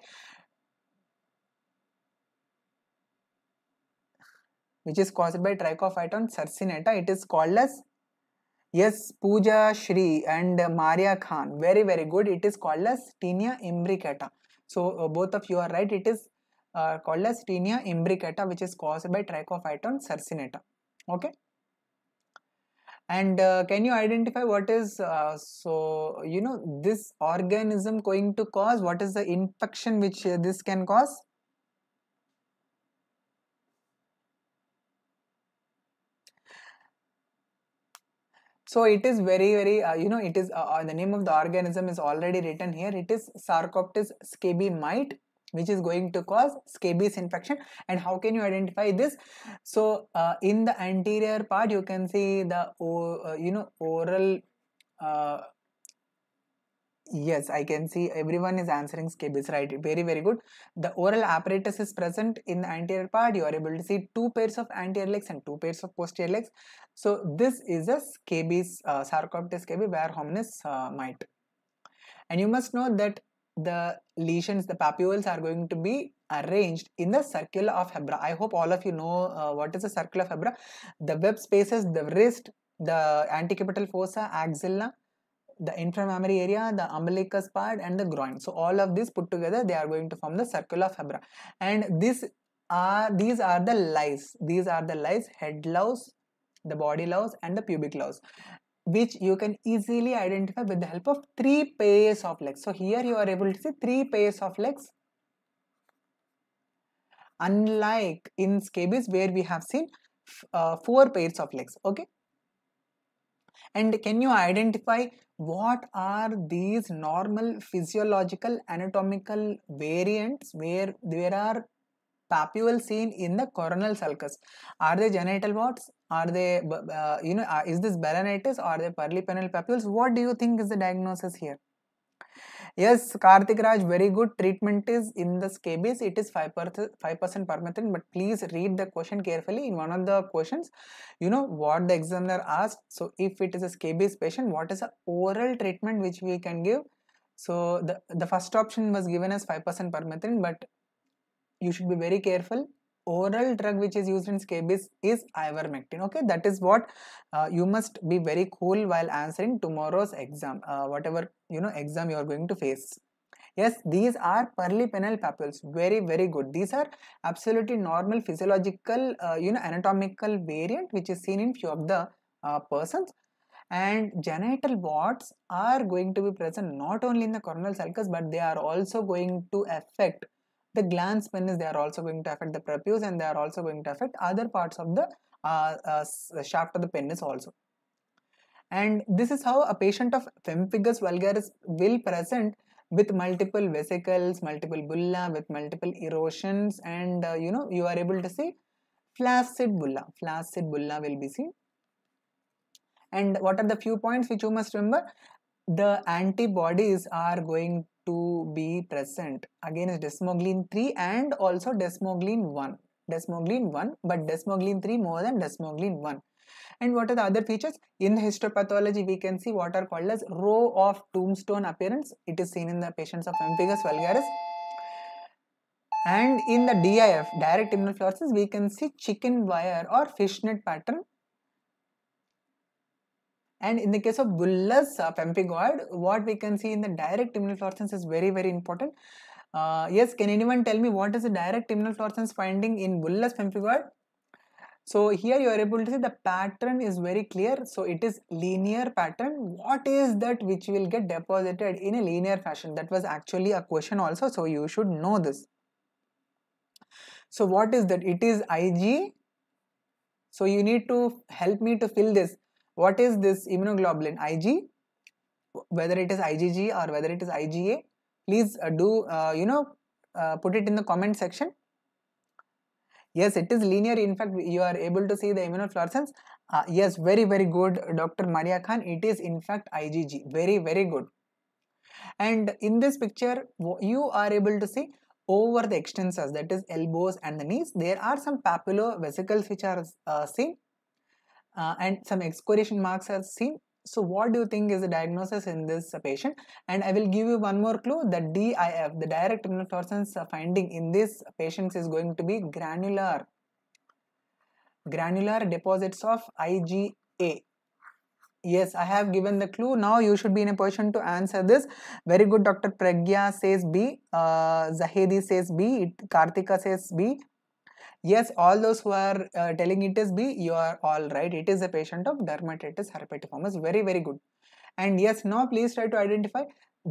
which is caused by trichophyton surcinata. It is called as yes Puja, Shri and Maria Khan. Very very good. It is called as tinea imbricata. So uh, both of you are right. It is uh, called as tinea imbricata which is caused by trichophyton surcinata. Okay and uh, can you identify what is uh, so you know this organism going to cause what is the infection which uh, this can cause so it is very very uh, you know it is uh, uh, the name of the organism is already written here it is sarcoptes scabies mite which is going to cause scabies infection and how can you identify this so uh, in the anterior part you can see the uh, you know oral uh, yes i can see everyone is answering scabies right very very good the oral apparatus is present in the anterior part you are able to see two pairs of anterior legs and two pairs of posterior legs so this is a scabies uh, sarcoptes scabies where hominis uh, might and you must know that the lesions, the papules are going to be arranged in the circle of Hebra. I hope all of you know uh, what is the circle of Hebra. The web spaces, the wrist, the antecapital fossa, axilla, the inframammary area, the umbilicus part and the groin. So all of this put together, they are going to form the circle of Hebra. And this are these are the lice. These are the lice, head louse, the body louse and the pubic louse which you can easily identify with the help of three pairs of legs. So here you are able to see three pairs of legs. Unlike in scabies where we have seen uh, four pairs of legs. Okay. And can you identify what are these normal physiological anatomical variants where there are Papules seen in the coronal sulcus? Are they genital warts? Are they, uh, you know, uh, is this balanitis? Are they pearly penile papules? What do you think is the diagnosis here? Yes, Karthik Raj, very good. Treatment is in the scabies. It is 5% permethrin, but please read the question carefully. In one of the questions, you know what the examiner asked. So, if it is a scabies patient, what is the oral treatment which we can give? So, the, the first option was given as 5% permethrin, but you should be very careful oral drug which is used in scabies is ivermectin okay that is what uh, you must be very cool while answering tomorrow's exam uh, whatever you know exam you are going to face yes these are pearly penile papules very very good these are absolutely normal physiological uh, you know anatomical variant which is seen in few of the uh, persons and genital warts are going to be present not only in the coronal sulcus but they are also going to affect the gland spinnis they are also going to affect the prepuce and they are also going to affect other parts of the uh, uh, shaft of the penis also and this is how a patient of pemphigus vulgaris will present with multiple vesicles multiple bulla with multiple erosions and uh, you know you are able to see flaccid bulla flaccid bulla will be seen and what are the few points which you must remember the antibodies are going to be present again is desmoglein 3 and also desmoglein 1 desmoglein 1 but desmoglein 3 more than desmoglein 1 and what are the other features in the histopathology we can see what are called as row of tombstone appearance it is seen in the patients of pemphigus vulgaris and in the DIF direct immunofluorescence we can see chicken wire or fishnet pattern and in the case of bullous uh, pemphigoid, what we can see in the direct immunofluorescence is very, very important. Uh, yes, can anyone tell me what is the direct immunofluorescence finding in bullous pemphigoid? So here you are able to see the pattern is very clear. So it is linear pattern. What is that which will get deposited in a linear fashion? That was actually a question also. So you should know this. So what is that? It is Ig. So you need to help me to fill this what is this immunoglobulin ig whether it is igg or whether it is iga please uh, do uh, you know uh, put it in the comment section yes it is linear in fact you are able to see the immunofluorescence uh, yes very very good dr maria khan it is in fact igg very very good and in this picture you are able to see over the extensors that is elbows and the knees there are some papillo vesicles which are uh, seen uh, and some excoriation marks are seen. So what do you think is the diagnosis in this patient? And I will give you one more clue. that DIF, the direct renal fluorescence finding in this patient is going to be granular, granular deposits of IgA. Yes, I have given the clue. Now you should be in a position to answer this. Very good, Dr. Pragya says B. Uh, Zahedi says B. Kartika says B yes all those who are uh, telling it is b you are all right it is a patient of dermatitis herpetiformis very very good and yes now please try to identify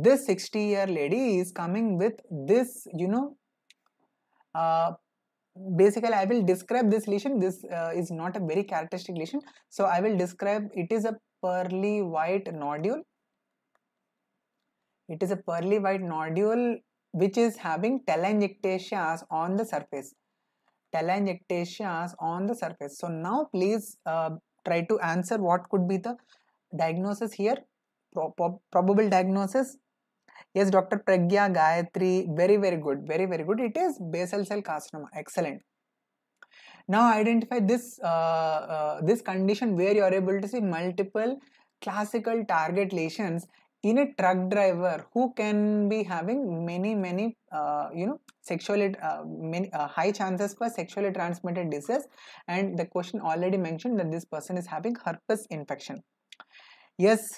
this 60 year lady is coming with this you know uh, basically i will describe this lesion this uh, is not a very characteristic lesion so i will describe it is a pearly white nodule it is a pearly white nodule which is having telangiectasias on the surface telangiectasias on the surface. So now please uh, try to answer what could be the diagnosis here, pro probable diagnosis. Yes, Dr. Pragya Gayatri, very, very good, very, very good. It is basal cell carcinoma, excellent. Now identify this, uh, uh, this condition where you are able to see multiple classical target lesions in a truck driver who can be having many many uh, you know sexually uh, many uh, high chances for sexually transmitted disease and the question already mentioned that this person is having herpes infection yes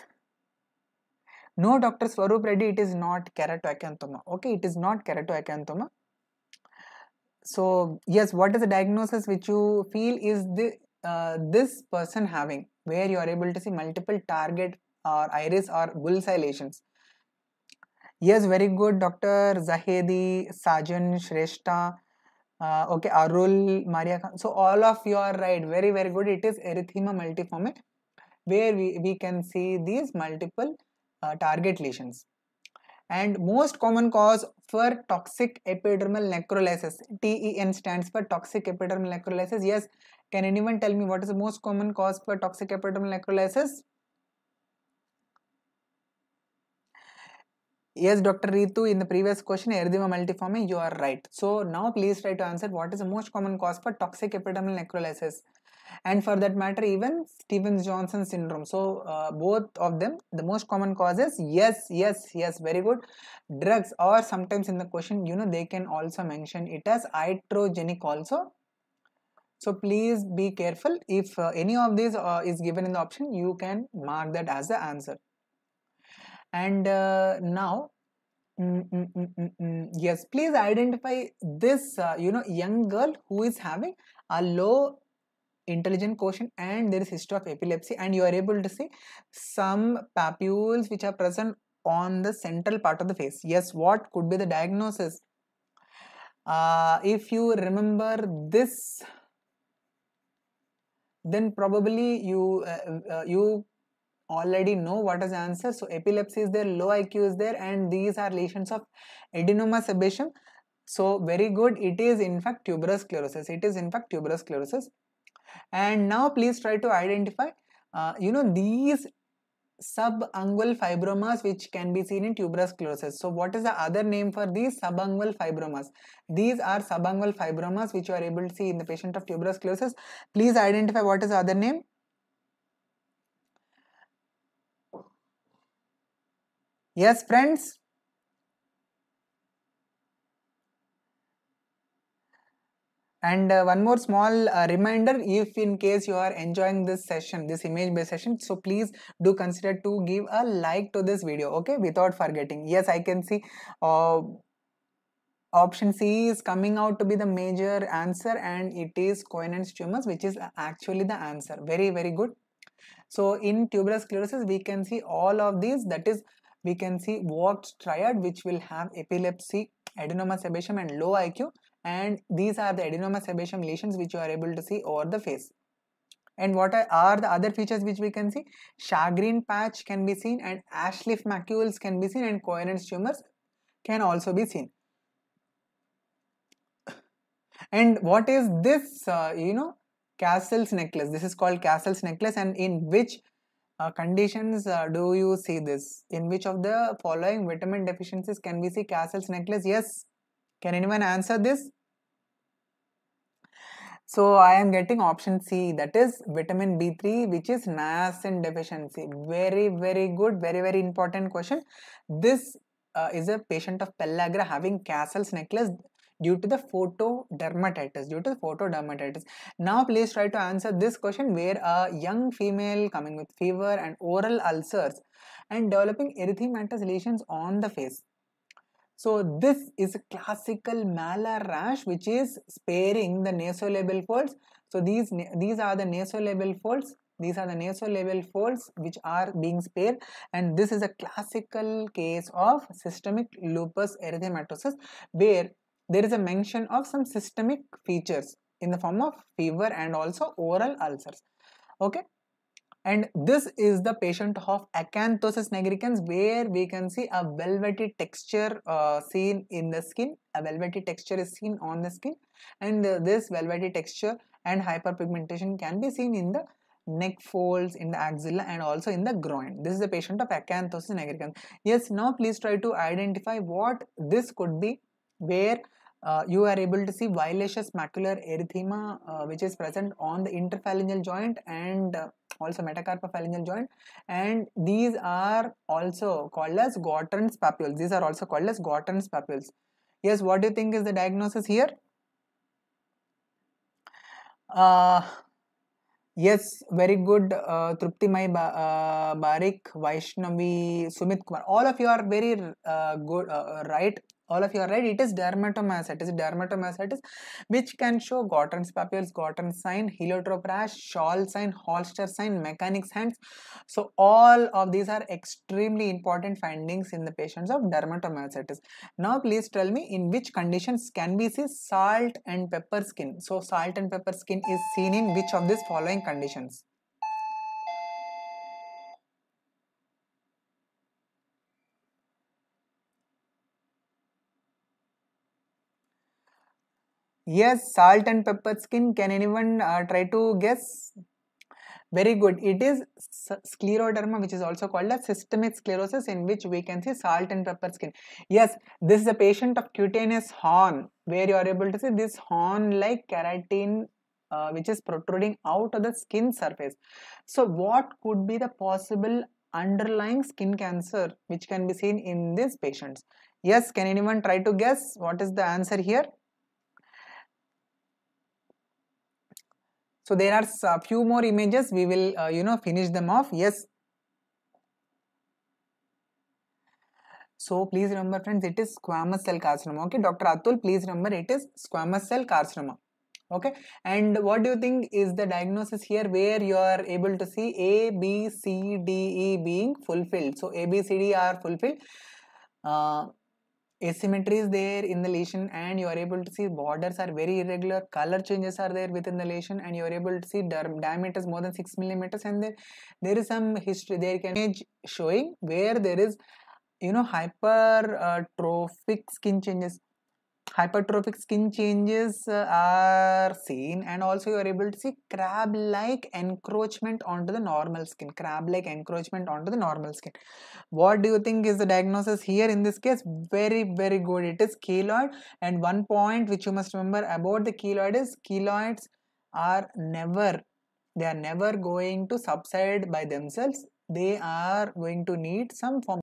no dr swaroop reddy it is not keratoacanthoma okay it is not keratoacanthoma so yes what is the diagnosis which you feel is the uh, this person having where you are able to see multiple target or iris or eye lesions. Yes, very good, Dr. Zahedi, Sajan, Shrestha, uh, okay, Arul, Maria Khan. So all of you are right. Very, very good. It is erythema multiforme where we, we can see these multiple uh, target lesions. And most common cause for toxic epidermal necrolysis, TEN stands for toxic epidermal necrolysis. Yes, can anyone tell me what is the most common cause for toxic epidermal necrolysis? Yes, Dr. Ritu, in the previous question, erythema multiforme, you are right. So now please try to answer what is the most common cause for toxic epidermal necrolysis and for that matter even Stevens-Johnson syndrome. So uh, both of them, the most common causes, yes, yes, yes, very good. Drugs or sometimes in the question, you know, they can also mention it as iatrogenic also. So please be careful if uh, any of these uh, is given in the option, you can mark that as the answer and uh, now mm mm mm, mm, mm, mm, yes please identify this uh, you know young girl who is having a low intelligent quotient and there is history of epilepsy and you are able to see some papules which are present on the central part of the face yes what could be the diagnosis uh, if you remember this then probably you uh, uh, you already know what is the answer. So epilepsy is there, low IQ is there, and these are lesions of adenoma sebacum. So very good. It is in fact tuberous sclerosis. It is in fact tuberous sclerosis. And now please try to identify. Uh, you know these subungual fibromas which can be seen in tuberous sclerosis. So what is the other name for these subungual fibromas? These are subungual fibromas which you are able to see in the patient of tuberous sclerosis. Please identify what is the other name. Yes, friends? And uh, one more small uh, reminder, if in case you are enjoying this session, this image-based session, so please do consider to give a like to this video, okay, without forgetting. Yes, I can see uh, option C is coming out to be the major answer and it is coincidence tumors, which is actually the answer. Very, very good. So in tuberous sclerosis, we can see all of these, that is we can see Vogt triad which will have epilepsy, adenoma sebaceum, and low IQ and these are the adenoma sebaceum lesions which you are able to see over the face. And what are, the other features which we can see? Chagrin patch can be seen and ash leaf macules can be seen and coherence tumors can also be seen. And what is this, uh, you know, Castle's necklace? This is called Castle's necklace and in which uh, conditions uh, do you see this? In which of the following vitamin deficiencies can we see Castle's necklace? Yes. Can anyone answer this? So I am getting option C that is vitamin B3 which is niacin deficiency. Very very good very very important question. This uh, is a patient of pellagra having Castle's necklace due to the photodermatitis. Due to the photodermatitis. Now please try to answer this question where a young female coming with fever and oral ulcers and developing erythematous lesions on the face. So this is a classical malar rash which is sparing the nasolabial folds. So these, these are the nasolabial folds these are the nasolabial folds which are being spared and this is a classical case of systemic lupus erythematosus where there is a mention of some systemic features in the form of fever and also oral ulcers okay and this is the patient of acanthosis nigricans where we can see a velvety texture uh, seen in the skin a velvety texture is seen on the skin and uh, this velvety texture and hyperpigmentation can be seen in the neck folds in the axilla and also in the groin this is the patient of acanthosis nigricans yes now please try to identify what this could be where uh, you are able to see violaceous macular erythema uh, which is present on the interphalangeal joint and uh, also metacarpophalangeal joint and these are also called as Gorton's papules these are also called as Gorton's papules yes what do you think is the diagnosis here uh, yes very good uh, trupti mai ba uh, barik vaishnavi sumit kumar all of you are very uh, good uh, right all of you are right it is dermatomyositis dermatomyositis which can show Gotten's papules Gotten sign heliotrope rash shawl sign holster sign mechanic's hands so all of these are extremely important findings in the patients of dermatomyositis now please tell me in which conditions can we see salt and pepper skin so salt and pepper skin is seen in which of these following conditions Yes, salt and pepper skin. Can anyone uh, try to guess? Very good. It is scleroderma, which is also called a systemic sclerosis, in which we can see salt and pepper skin. Yes, this is a patient of cutaneous horn, where you are able to see this horn-like keratin uh, which is protruding out of the skin surface. So what could be the possible underlying skin cancer which can be seen in these patients? Yes, can anyone try to guess what is the answer here? So there are a uh, few more images. We will, uh, you know, finish them off. Yes. So please remember friends, it is squamous cell carcinoma. Okay, Dr. Atul, please remember it is squamous cell carcinoma. Okay, and what do you think is the diagnosis here where you are able to see A, B, C, D, E being fulfilled. So A, B, C, D are fulfilled. Uh, asymmetry is there in the lesion and you are able to see borders are very irregular color changes are there within the lesion and you are able to see diameters more than 6 millimeters and there, there is some history there can image showing where there is you know hypertrophic uh, skin changes hypertrophic skin changes uh, are seen and also you are able to see crab like encroachment onto the normal skin crab like encroachment onto the normal skin what do you think is the diagnosis here in this case very very good it is keloid and one point which you must remember about the keloid is keloids are never they are never going to subside by themselves they are going to need some form